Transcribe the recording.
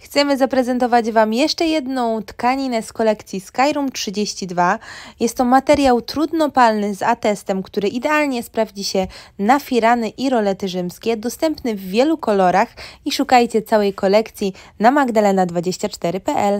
Chcemy zaprezentować Wam jeszcze jedną tkaninę z kolekcji Skyroom 32. Jest to materiał trudnopalny z atestem, który idealnie sprawdzi się na firany i rolety rzymskie, dostępny w wielu kolorach i szukajcie całej kolekcji na magdalena24.pl.